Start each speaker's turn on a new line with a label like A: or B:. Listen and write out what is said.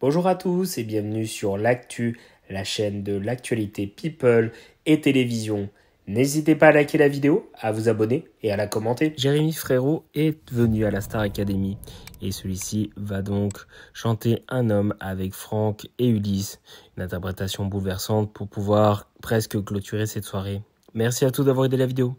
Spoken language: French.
A: Bonjour à tous et bienvenue sur l'actu, la chaîne de l'actualité People et télévision. N'hésitez pas à liker la vidéo, à vous abonner et à la commenter. Jérémy Frérot est venu à la Star Academy et celui-ci va donc chanter Un homme avec Franck et Ulysse. Une interprétation bouleversante pour pouvoir presque clôturer cette soirée. Merci à tous d'avoir aidé la vidéo.